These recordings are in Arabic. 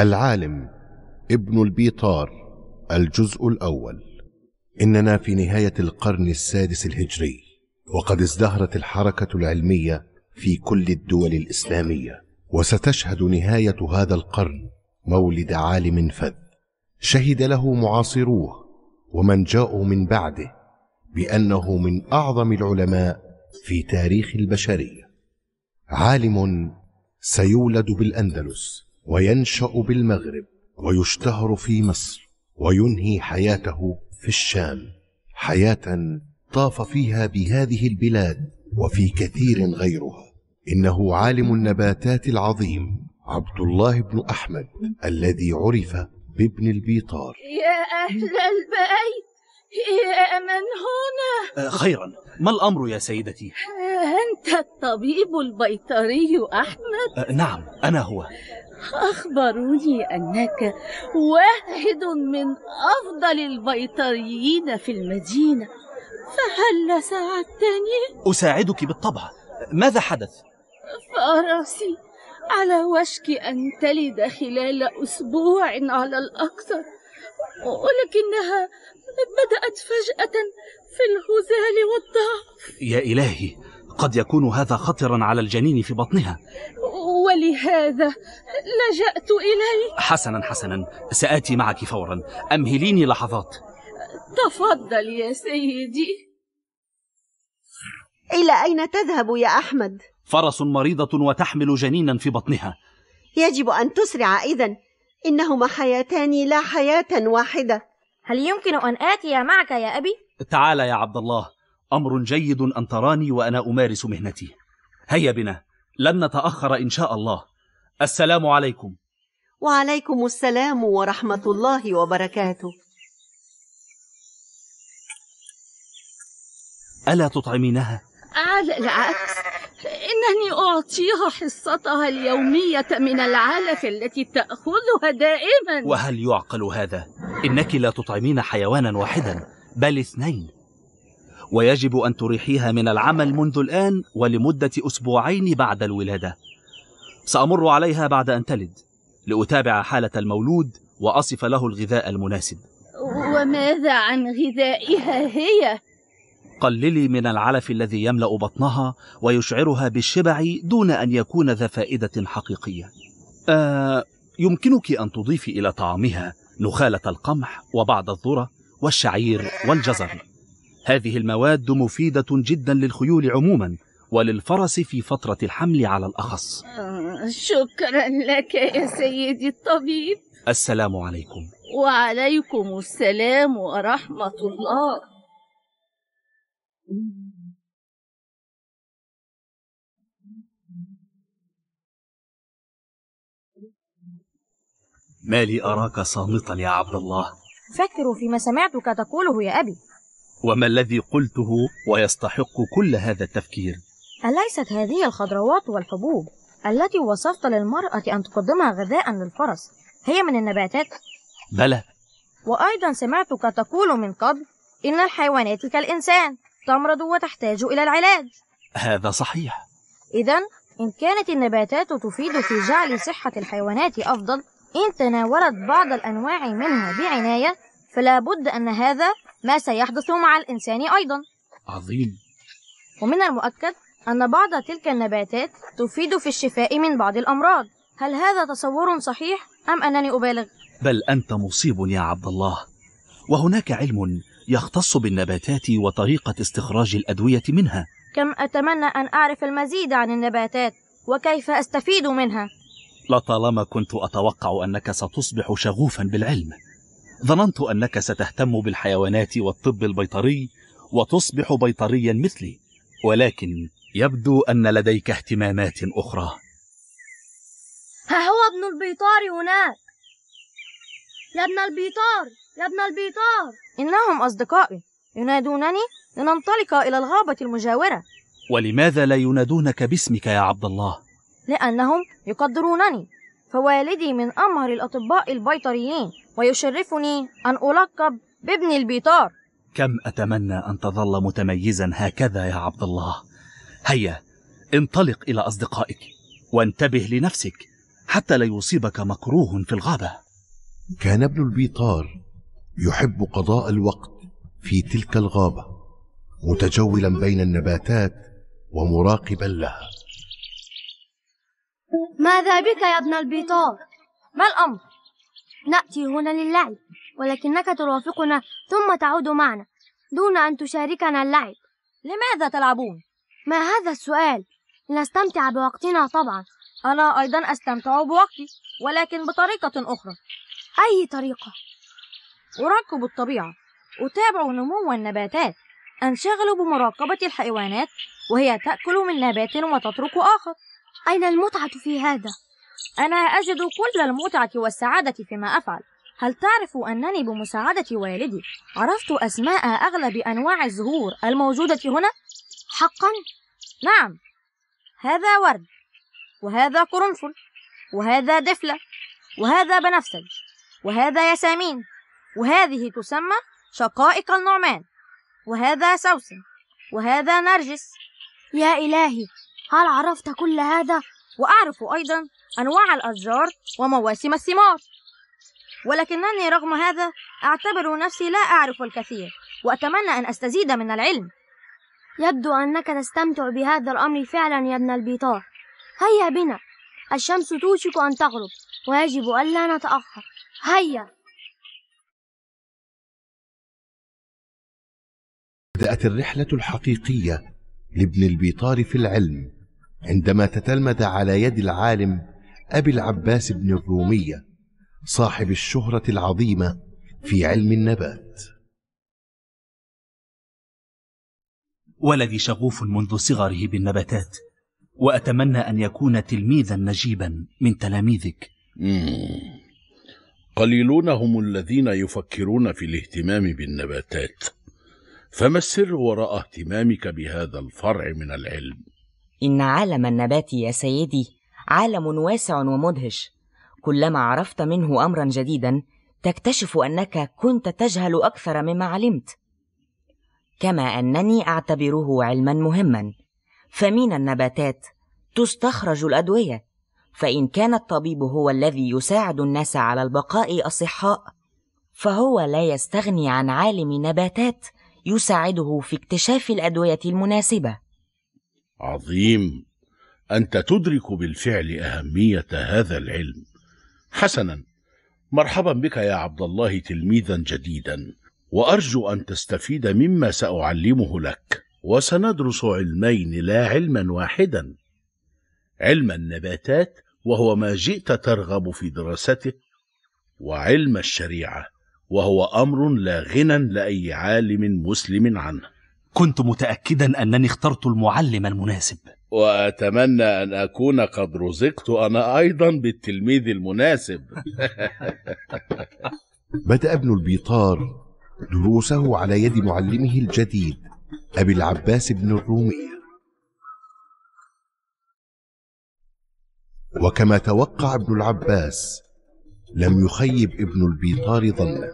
العالم ابن البيطار الجزء الأول إننا في نهاية القرن السادس الهجري وقد ازدهرت الحركة العلمية في كل الدول الإسلامية وستشهد نهاية هذا القرن مولد عالم فذ شهد له معاصروه ومن جاءوا من بعده بأنه من أعظم العلماء في تاريخ البشرية عالم سيولد بالأندلس وينشا بالمغرب ويشتهر في مصر وينهي حياته في الشام حياه طاف فيها بهذه البلاد وفي كثير غيرها انه عالم النباتات العظيم عبد الله بن احمد الذي عرف بابن البيطار يا اهل البيت يا من هنا آه، خيرا ما الأمر يا سيدتي؟ آه، أنت الطبيب البيطري أحمد؟ آه، نعم أنا هو أخبروني أنك واحد من أفضل البيطريين في المدينة فهل ساعدتني؟ أساعدك بالطبع ماذا حدث؟ فراسي على وشك أن تلد خلال أسبوع على الأكثر ولكنها بدأت فجأة في الهزال والضعف يا إلهي قد يكون هذا خطرا على الجنين في بطنها ولهذا لجأت إلي حسنا حسنا سآتي معك فورا أمهليني لحظات تفضل يا سيدي إلى أين تذهب يا أحمد؟ فرس مريضة وتحمل جنينا في بطنها يجب أن تسرع إذا إنهما حياتان لا حياة واحدة هل يمكن أن آتي معك يا أبي؟ تعال يا عبد الله أمر جيد أن تراني وأنا أمارس مهنتي هيا بنا لن نتأخر إن شاء الله السلام عليكم وعليكم السلام ورحمة الله وبركاته ألا تطعمينها؟ على آه، العكس إنني أعطيها حصتها اليومية من العلف التي تأخذها دائما وهل يعقل هذا؟ إنك لا تطعمين حيوانا واحدا بل اثنين ويجب أن تريحيها من العمل منذ الآن ولمدة أسبوعين بعد الولادة سأمر عليها بعد أن تلد لأتابع حالة المولود وأصف له الغذاء المناسب وماذا عن غذائها هي؟ قللي من العلف الذي يملأ بطنها ويشعرها بالشبع دون أن يكون ذا فائدة حقيقية آه يمكنك أن تضيفي إلى طعامها نخالة القمح وبعض الذرة والشعير والجزر هذه المواد مفيدة جدا للخيول عموما وللفرس في فترة الحمل على الأخص آه، شكرا لك يا سيدي الطبيب السلام عليكم وعليكم السلام ورحمة الله ما لي أراك صامتا يا عبد الله فكر فيما سمعتك تقوله يا أبي وما الذي قلته ويستحق كل هذا التفكير أليست هذه الخضروات والحبوب التي وصفت للمرأة أن تقدمها غذاء للفرس هي من النباتات؟ بلى وأيضا سمعتك تقول من قبل إن الحيوانات كالإنسان تمرض وتحتاج إلى العلاج هذا صحيح إذا إن كانت النباتات تفيد في جعل صحة الحيوانات أفضل إن تناولت بعض الأنواع منها بعناية فلا بد أن هذا ما سيحدث مع الإنسان أيضا عظيم ومن المؤكد أن بعض تلك النباتات تفيد في الشفاء من بعض الأمراض هل هذا تصور صحيح أم أنني أبالغ؟ بل أنت مصيب يا عبد الله وهناك علم يختص بالنباتات وطريقة استخراج الأدوية منها كم أتمنى أن أعرف المزيد عن النباتات وكيف أستفيد منها لطالما كنت أتوقع أنك ستصبح شغوفا بالعلم ظننت أنك ستهتم بالحيوانات والطب البيطري وتصبح بيطريا مثلي ولكن يبدو أن لديك اهتمامات أخرى ها هو ابن البيطار هناك يا ابن البيطار يا ابن البيطار إنهم أصدقائي ينادونني لننطلق إلى الغابة المجاورة ولماذا لا ينادونك باسمك يا عبد الله؟ لأنهم يقدرونني فوالدي من أمهر الأطباء البيطريين ويشرفني أن ألقب بابن البيطار كم أتمنى أن تظل متميزا هكذا يا عبد الله هيا انطلق إلى أصدقائك وانتبه لنفسك حتى لا يصيبك مكروه في الغابة كان ابن البيطار يحب قضاء الوقت في تلك الغابة متجولا بين النباتات ومراقبا لها ماذا بك يا ابن البيطار ما الأمر نأتي هنا للعب ولكنك ترافقنا ثم تعود معنا دون أن تشاركنا اللعب لماذا تلعبون؟ ما هذا السؤال؟ لنستمتع بوقتنا طبعا أنا أيضا أستمتع بوقتي ولكن بطريقة أخرى أي طريقة؟ أراقب الطبيعة أتابع نمو النباتات أنشغل بمراقبة الحيوانات وهي تأكل من نبات وتترك آخر أين المتعة في هذا؟ أنا أجد كل المتعة والسعادة فيما أفعل هل تعرف أنني بمساعدة والدي عرفت أسماء أغلب أنواع الزهور الموجودة هنا؟ حقا؟ نعم هذا ورد وهذا قرنفل وهذا دفلة وهذا بنفسج وهذا ياسمين وهذه تسمى شقائق النعمان وهذا سوسن وهذا نرجس يا إلهي هل عرفت كل هذا؟ وأعرف أيضا أنواع الأشجار ومواسم الثمار ولكنني رغم هذا أعتبر نفسي لا أعرف الكثير وأتمنى أن أستزيد من العلم يبدو أنك تستمتع بهذا الأمر فعلا يا ابن البيطار هيا بنا الشمس توشك أن تغرب ويجب ألا نتأخر هيا بدأت الرحلة الحقيقية لابن البيطار في العلم عندما تتلمذ على يد العالم أبي العباس بن الرومية صاحب الشهرة العظيمة في علم النبات ولدي شغوف منذ صغره بالنباتات وأتمنى أن يكون تلميذا نجيبا من تلاميذك مم. قليلون هم الذين يفكرون في الاهتمام بالنباتات فما السر وراء اهتمامك بهذا الفرع من العلم إن عالم النبات يا سيدي عالم واسع ومدهش كلما عرفت منه أمرا جديدا تكتشف أنك كنت تجهل أكثر مما علمت كما أنني أعتبره علما مهما فمن النباتات تستخرج الأدوية فإن كان الطبيب هو الذي يساعد الناس على البقاء أصحاء فهو لا يستغني عن عالم نباتات يساعده في اكتشاف الأدوية المناسبة عظيم انت تدرك بالفعل اهميه هذا العلم حسنا مرحبا بك يا عبد الله تلميذا جديدا وارجو ان تستفيد مما ساعلمه لك وسندرس علمين لا علما واحدا علم النباتات وهو ما جئت ترغب في دراسته وعلم الشريعه وهو امر لا غنى لاي عالم مسلم عنه كنت متأكدا أنني اخترت المعلم المناسب وأتمنى أن أكون قد رزقت أنا أيضا بالتلميذ المناسب بدأ ابن البيطار دروسه على يد معلمه الجديد أبي العباس بن الرومي وكما توقع ابن العباس لم يخيب ابن البيطار ظنه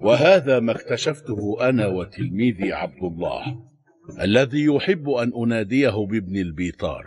وهذا ما اكتشفته أنا وتلميذي عبد الله الذي يحب أن أناديه بابن البيطار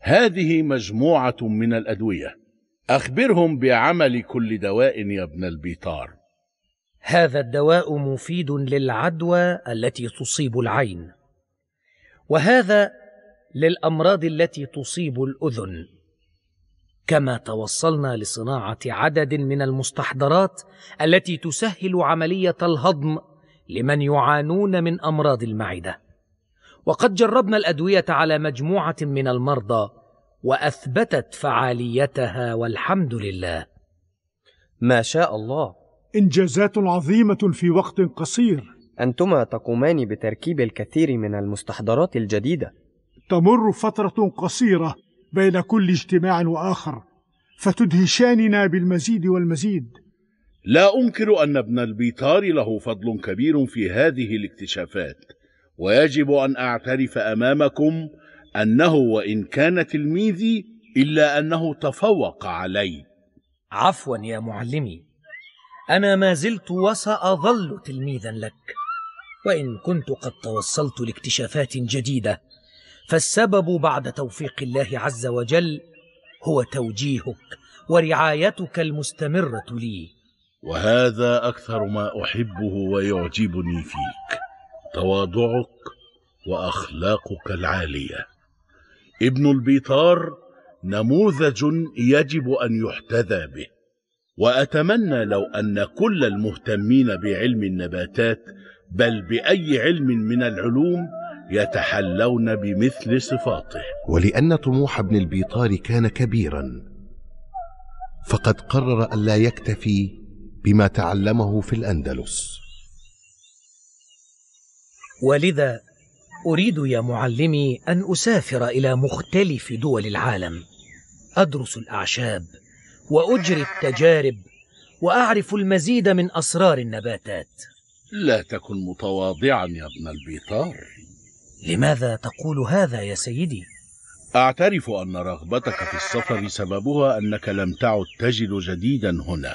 هذه مجموعة من الأدوية أخبرهم بعمل كل دواء يا ابن البيطار هذا الدواء مفيد للعدوى التي تصيب العين وهذا للأمراض التي تصيب الأذن كما توصلنا لصناعه عدد من المستحضرات التي تسهل عمليه الهضم لمن يعانون من امراض المعده وقد جربنا الادويه على مجموعه من المرضى واثبتت فعاليتها والحمد لله ما شاء الله انجازات عظيمه في وقت قصير انتما تقومان بتركيب الكثير من المستحضرات الجديده تمر فتره قصيره بين كل اجتماع واخر فتدهشاننا بالمزيد والمزيد لا انكر ان ابن البيطار له فضل كبير في هذه الاكتشافات ويجب ان اعترف امامكم انه وان كان تلميذي الا انه تفوق علي عفوا يا معلمي انا ما زلت وساظل تلميذا لك وان كنت قد توصلت لاكتشافات جديده فالسبب بعد توفيق الله عز وجل هو توجيهك ورعايتك المستمرة لي وهذا أكثر ما أحبه ويعجبني فيك تواضعك وأخلاقك العالية ابن البيطار نموذج يجب أن يحتذى به وأتمنى لو أن كل المهتمين بعلم النباتات بل بأي علم من العلوم يتحلون بمثل صفاته ولأن طموح ابن البيطار كان كبيرا فقد قرر ألا يكتفي بما تعلمه في الأندلس ولذا أريد يا معلمي أن أسافر إلى مختلف دول العالم أدرس الأعشاب وأجري التجارب وأعرف المزيد من أسرار النباتات لا تكن متواضعا يا ابن البيطار لماذا تقول هذا يا سيدي؟ أعترف أن رغبتك في السفر سببها أنك لم تعد تجد جديدا هنا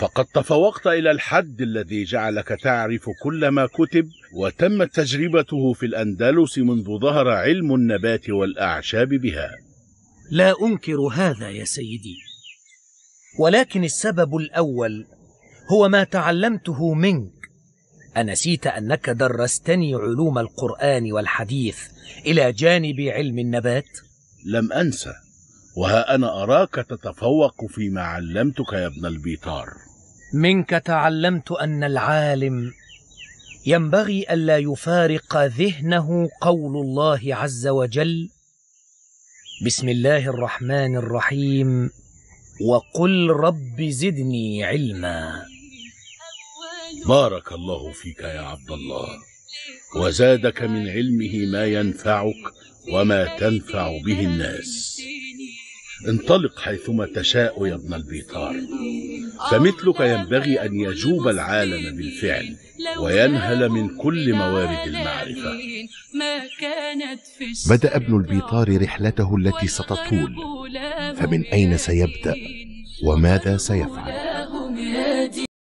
فقد تفوقت إلى الحد الذي جعلك تعرف كل ما كتب وتمت تجربته في الأندلس منذ ظهر علم النبات والأعشاب بها لا أنكر هذا يا سيدي ولكن السبب الأول هو ما تعلمته منك أنسيت أنك درستني علوم القرآن والحديث إلى جانب علم النبات؟ لم أنسى وها أنا أراك تتفوق فيما علمتك يا ابن البيطار منك تعلمت أن العالم ينبغي ألا يفارق ذهنه قول الله عز وجل بسم الله الرحمن الرحيم وقل رب زدني علما بارك الله فيك يا عبد الله وزادك من علمه ما ينفعك وما تنفع به الناس انطلق حيثما تشاء يا ابن البيطار فمثلك ينبغي أن يجوب العالم بالفعل وينهل من كل موارد المعرفة بدأ ابن البيطار رحلته التي ستطول فمن أين سيبدأ وماذا سيفعل